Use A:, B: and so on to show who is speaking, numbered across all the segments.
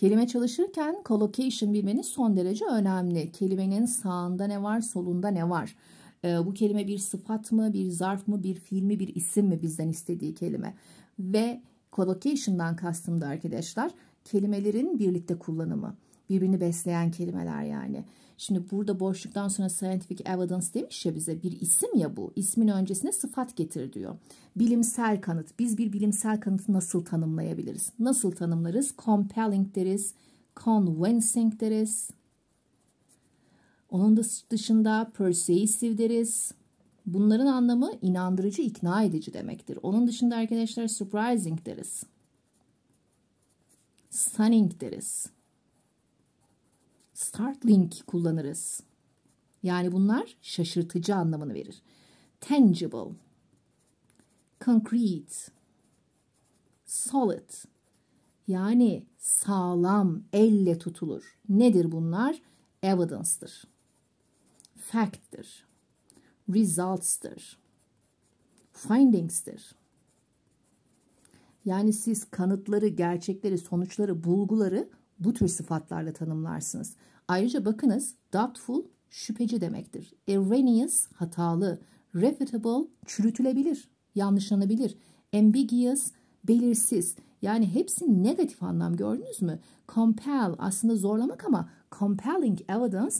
A: Kelime çalışırken collocation bilmeniz son derece önemli. Kelimenin sağında ne var, solunda ne var? E, bu kelime bir sıfat mı, bir zarf mı, bir fiil mi, bir isim mi bizden istediği kelime? Ve collocation'dan kastım da arkadaşlar kelimelerin birlikte kullanımı. Birbirini besleyen kelimeler yani. Şimdi burada boşluktan sonra scientific evidence demiş ya bize bir isim ya bu. İsmin öncesine sıfat getir diyor. Bilimsel kanıt. Biz bir bilimsel kanıtı nasıl tanımlayabiliriz? Nasıl tanımlarız? Compelling deriz. Convincing deriz. Onun dışında persuasive deriz. Bunların anlamı inandırıcı, ikna edici demektir. Onun dışında arkadaşlar surprising deriz. Stunning deriz startling kullanırız. Yani bunlar şaşırtıcı anlamını verir. Tangible, concrete, solid yani sağlam, elle tutulur. Nedir bunlar? Evidence'dır. Fact'tir. Results'tır. Findings'tir. Yani siz kanıtları, gerçekleri, sonuçları, bulguları bu tür sıfatlarla tanımlarsınız. Ayrıca bakınız doubtful şüpheci demektir. Erroneous hatalı, refutable çürütülebilir, yanlışlanabilir, ambiguous belirsiz. Yani hepsi negatif anlam gördünüz mü? Compel aslında zorlamak ama compelling evidence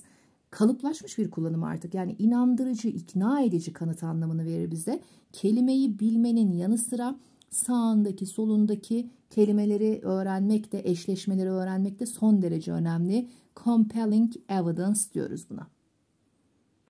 A: kalıplaşmış bir kullanım artık. Yani inandırıcı, ikna edici kanıt anlamını verir bize. Kelimeyi bilmenin yanı sıra sağındaki, solundaki kelimeleri öğrenmek de, eşleşmeleri öğrenmek de son derece önemli. Compelling evidence diyoruz buna.